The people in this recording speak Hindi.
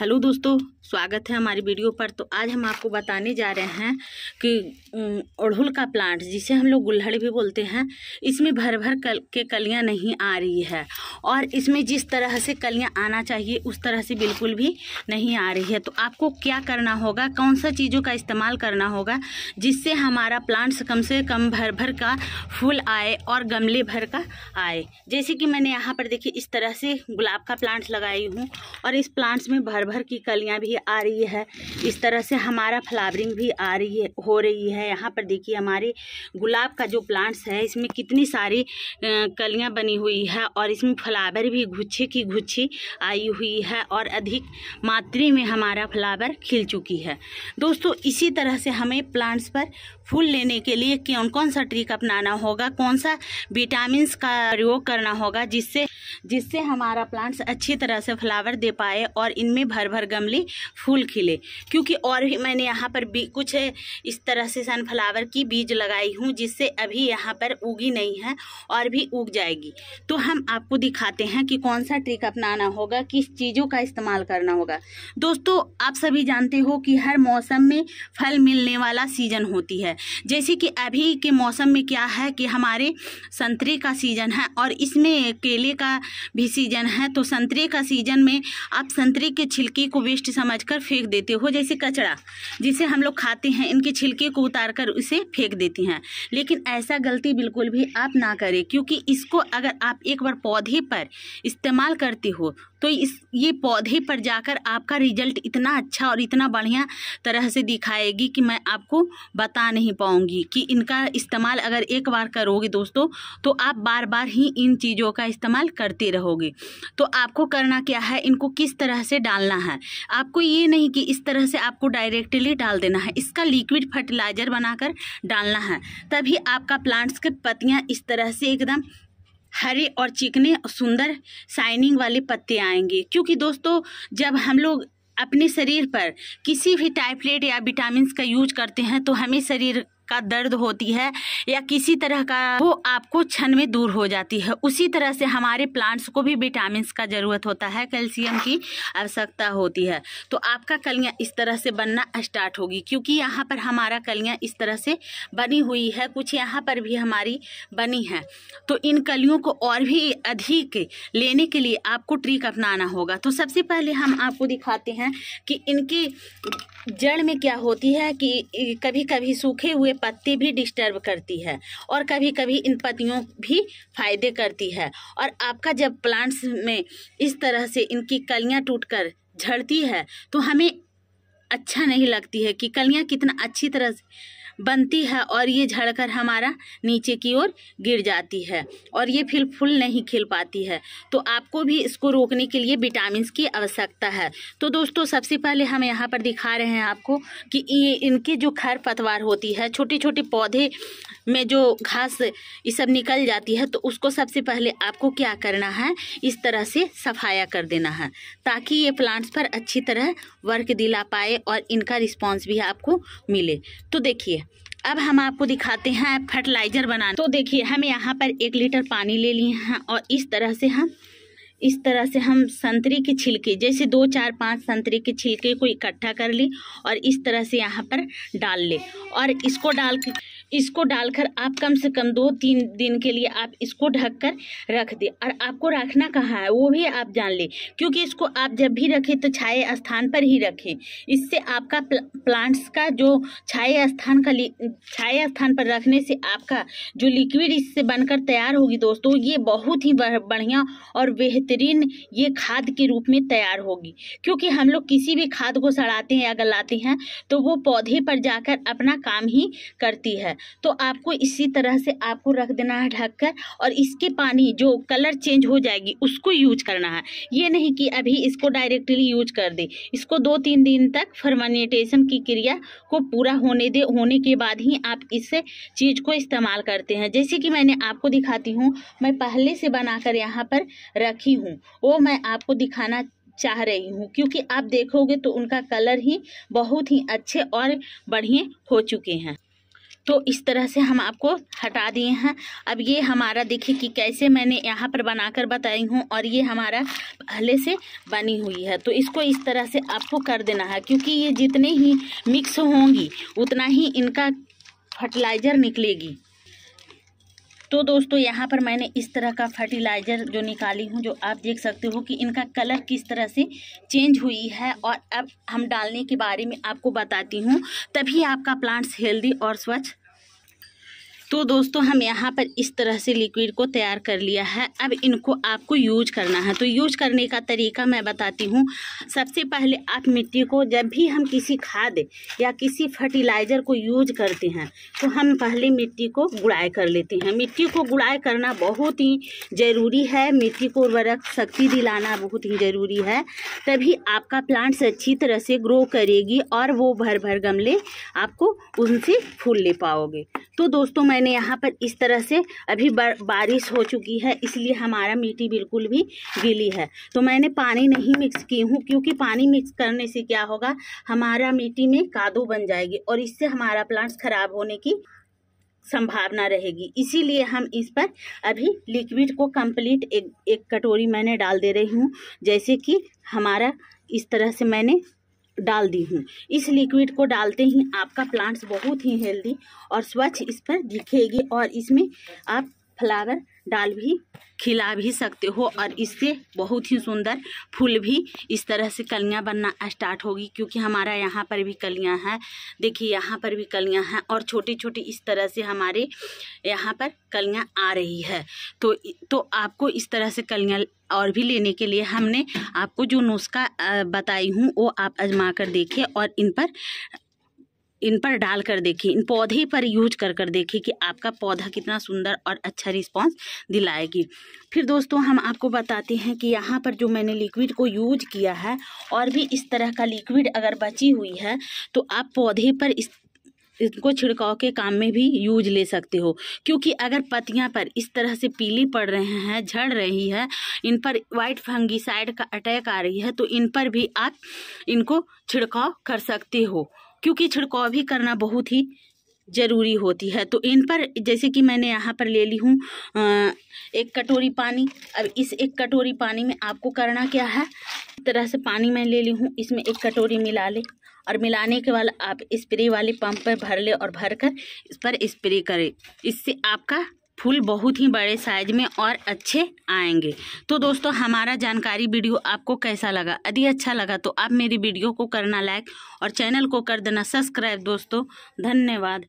हेलो दोस्तों स्वागत है हमारी वीडियो पर तो आज हम आपको बताने जा रहे हैं कि अड़हुल का प्लांट जिसे हम लोग गुल्हड़ भी बोलते हैं इसमें भर भर कल के कलियां नहीं आ रही है और इसमें जिस तरह से कलियां आना चाहिए उस तरह से बिल्कुल भी नहीं आ रही है तो आपको क्या करना होगा कौन सा चीज़ों का इस्तेमाल करना होगा जिससे हमारा प्लांट्स कम से कम भर भर का फूल आए और गमले भर का आए जैसे कि मैंने यहाँ पर देखिए इस तरह से गुलाब का प्लांट्स लगाई हूँ और इस प्लांट्स में भर भर की कलियाँ भी आ रही है इस तरह से हमारा फ्लावरिंग भी आ रही है हो रही है यहाँ पर देखिए हमारे गुलाब का जो प्लांट्स है इसमें कितनी सारी कलियाँ बनी हुई है और इसमें फ्लावर भी गुच्छे की गुच्छी आई हुई है और अधिक मात्रा में हमारा फ्लावर खिल चुकी है दोस्तों इसी तरह से हमें प्लांट्स पर फूल लेने के लिए कौन कौन सा ट्रिक अपनाना होगा कौन सा विटामिन का प्रयोग करना होगा जिससे जिससे हमारा प्लांट्स अच्छी तरह से फ्लावर दे पाए और इनमें भर भर गमले फूल खिले क्योंकि और भी मैंने यहाँ पर भी कुछ इस तरह से सनफ्लावर की बीज लगाई हूँ जिससे अभी यहाँ पर उगी नहीं है और भी उग जाएगी तो हम आपको दिखाते हैं कि कौन सा ट्रिक अपनाना होगा किस चीज़ों का इस्तेमाल करना होगा दोस्तों आप सभी जानते हो कि हर मौसम में फल मिलने वाला सीजन होती है जैसे कि अभी के मौसम में क्या है कि हमारे संतरे का सीजन है और इसमें केले का भी सीजन है तो संतरे का सीजन में आप संतरे के छिल छिलकी को वेस्ट समझकर फेंक देते हो जैसे कचड़ा जिसे हम लोग खाते हैं इनके छिलके को उतार कर उसे फेंक देती हैं लेकिन ऐसा गलती बिल्कुल भी आप ना करें क्योंकि इसको अगर आप एक बार पौधे पर इस्तेमाल करते हो तो इस ये पौधे पर जाकर आपका रिजल्ट इतना अच्छा और इतना बढ़िया तरह से दिखाएगी कि मैं आपको बता नहीं पाऊंगी कि इनका इस्तेमाल अगर एक बार करोगे दोस्तों तो आप बार बार ही इन चीज़ों का इस्तेमाल करते रहोगे तो आपको करना क्या है इनको किस तरह से डालना करना है आपको ये नहीं कि इस तरह से आपको डायरेक्टली डाल देना है इसका लिक्विड फर्टिलाइजर बनाकर डालना है तभी आपका प्लांट्स के पत्तियाँ इस तरह से एकदम हरे और चिकने सुंदर शाइनिंग वाले पत्ते आएंगे क्योंकि दोस्तों जब हम लोग अपने शरीर पर किसी भी टाइपलेट या विटामिन का यूज करते हैं तो हमें शरीर का दर्द होती है या किसी तरह का वो आपको क्षण में दूर हो जाती है उसी तरह से हमारे प्लांट्स को भी विटामिन का ज़रूरत होता है कैल्शियम की आवश्यकता होती है तो आपका कलियाँ इस तरह से बनना स्टार्ट होगी क्योंकि यहाँ पर हमारा कलियाँ इस तरह से बनी हुई है कुछ यहाँ पर भी हमारी बनी है तो इन कलियों को और भी अधिक लेने के लिए आपको ट्रिक अपनाना होगा तो सबसे पहले हम आपको दिखाते हैं कि इनकी जड़ में क्या होती है कि कभी कभी सूखे हुए पत्ती भी डिस्टर्ब करती है और कभी कभी इन पत्तियों भी फायदे करती है और आपका जब प्लांट्स में इस तरह से इनकी कलियाँ टूटकर झड़ती है तो हमें अच्छा नहीं लगती है कि कलियाँ कितना अच्छी तरह से बनती है और ये झड़कर हमारा नीचे की ओर गिर जाती है और ये फिर फूल नहीं खिल पाती है तो आपको भी इसको रोकने के लिए विटामिन की आवश्यकता है तो दोस्तों सबसे पहले हम यहाँ पर दिखा रहे हैं आपको कि ये इनके जो खर पतवार होती है छोटे छोटे पौधे में जो घास ये सब निकल जाती है तो उसको सबसे पहले आपको क्या करना है इस तरह से सफाया कर देना है ताकि ये प्लांट्स पर अच्छी तरह वर्क दिला पाए और इनका रिस्पॉन्स भी आपको मिले तो देखिए अब हम आपको दिखाते हैं फर्टिलाइजर बनाना तो देखिए हम यहाँ पर एक लीटर पानी ले लिए हैं और इस तरह से हम इस तरह से हम संतरे के छिलके जैसे दो चार पांच संतरे के छिलके को इकट्ठा कर ली और इस तरह से यहाँ पर डाल ले और इसको डाल के इसको डालकर आप कम से कम दो तीन दिन के लिए आप इसको ढक कर रख दें और आपको रखना कहाँ है वो भी आप जान लें क्योंकि इसको आप जब भी रखें तो छाए स्थान पर ही रखें इससे आपका प्लांट्स का जो छाए स्थान का छाए स्थान पर रखने से आपका जो लिक्विड इससे बनकर तैयार होगी दोस्तों ये बहुत ही बढ़िया और बेहतरीन ये खाद के रूप में तैयार होगी क्योंकि हम लोग किसी भी खाद को सड़ाते हैं या गलाते हैं तो वो पौधे पर जाकर अपना काम ही करती है तो आपको इसी तरह से आपको रख देना है ढक कर और इसके पानी जो कलर चेंज हो जाएगी उसको यूज करना है ये नहीं कि अभी इसको डायरेक्टली यूज कर दे इसको दो तीन दिन तक फर्मानेटेशन की क्रिया को पूरा होने दे होने के बाद ही आप इस चीज़ को इस्तेमाल करते हैं जैसे कि मैंने आपको दिखाती हूँ मैं पहले से बनाकर यहाँ पर रखी हूँ वो मैं आपको दिखाना चाह रही हूँ क्योंकि आप देखोगे तो उनका कलर ही बहुत ही अच्छे और बढ़िया हो चुके हैं तो इस तरह से हम आपको हटा दिए हैं अब ये हमारा देखिए कि कैसे मैंने यहाँ पर बनाकर बताई हूँ और ये हमारा पहले से बनी हुई है तो इसको इस तरह से आपको कर देना है क्योंकि ये जितने ही मिक्स होंगी उतना ही इनका फर्टिलाइज़र निकलेगी तो दोस्तों यहाँ पर मैंने इस तरह का फर्टिलाइज़र जो निकाली हूँ जो आप देख सकते हो कि इनका कलर किस तरह से चेंज हुई है और अब हम डालने के बारे में आपको बताती हूँ तभी आपका प्लांट्स हेल्दी और स्वच्छ तो दोस्तों हम यहाँ पर इस तरह से लिक्विड को तैयार कर लिया है अब इनको आपको यूज करना है तो यूज करने का तरीका मैं बताती हूँ सबसे पहले आप मिट्टी को जब भी हम किसी खाद या किसी फर्टिलाइज़र को यूज करते हैं तो हम पहले मिट्टी को गुड़ाई कर लेते हैं मिट्टी को गुड़ाई करना बहुत ही ज़रूरी है मिट्टी को उर्वरक शक्ति दिलाना बहुत ही ज़रूरी है तभी आपका प्लांट्स अच्छी तरह से ग्रो करेगी और वो भर भर गमले आपको उनसे फूल ले पाओगे तो दोस्तों मैं मैंने यहाँ पर इस तरह से अभी बारिश हो चुकी है इसलिए हमारा मिट्टी बिल्कुल भी गीली है तो मैंने पानी नहीं मिक्स की हूँ क्योंकि पानी मिक्स करने से क्या होगा हमारा मिट्टी में कादो बन जाएगी और इससे हमारा प्लांट्स खराब होने की संभावना रहेगी इसीलिए हम इस पर अभी लिक्विड को कंप्लीट एक एक कटोरी मैंने डाल दे रही हूँ जैसे कि हमारा इस तरह से मैंने डाल दी हूँ इस लिक्विड को डालते ही आपका प्लांट्स बहुत ही हेल्दी और स्वच्छ इस पर दिखेगी और इसमें आप फ्लावर डाल भी खिला भी सकते हो और इससे बहुत ही सुंदर फूल भी इस तरह से कलियां बनना स्टार्ट होगी क्योंकि हमारा यहाँ पर भी कलियां हैं देखिए यहाँ पर भी कलियां हैं और छोटी छोटी इस तरह से हमारे यहाँ पर कलियां आ रही है तो तो आपको इस तरह से कलियां और भी लेने के लिए हमने आपको जो नुस्खा बताई हूँ वो आप आजमा कर देखिए और इन पर इन पर डाल कर देखिए इन पौधे पर यूज कर कर देखिए कि आपका पौधा कितना सुंदर और अच्छा रिस्पांस दिलाएगी फिर दोस्तों हम आपको बताते हैं कि यहाँ पर जो मैंने लिक्विड को यूज किया है और भी इस तरह का लिक्विड अगर बची हुई है तो आप पौधे पर इस इनको छिड़काव के काम में भी यूज ले सकते हो क्योंकि अगर पत्तियां पर इस तरह से पीली पड़ रहे हैं झड़ रही है इन पर वाइट फंगीसाइड का अटैक आ रही है तो इन पर भी आप इनको छिड़काव कर सकते हो क्योंकि छिड़काव भी करना बहुत ही ज़रूरी होती है तो इन पर जैसे कि मैंने यहाँ पर ले ली हूँ एक कटोरी पानी अब इस एक कटोरी पानी में आपको करना क्या है तरह से पानी मैं ले ली हूँ इसमें एक कटोरी मिला ले और मिलाने के बाद आप स्प्रे वाले पंप पर भर ले और भर कर इस पर स्प्रे करें इससे आपका फूल बहुत ही बड़े साइज में और अच्छे आएंगे तो दोस्तों हमारा जानकारी वीडियो आपको कैसा लगा यदि अच्छा लगा तो आप मेरी वीडियो को करना लाइक और चैनल को कर देना सब्सक्राइब दोस्तों धन्यवाद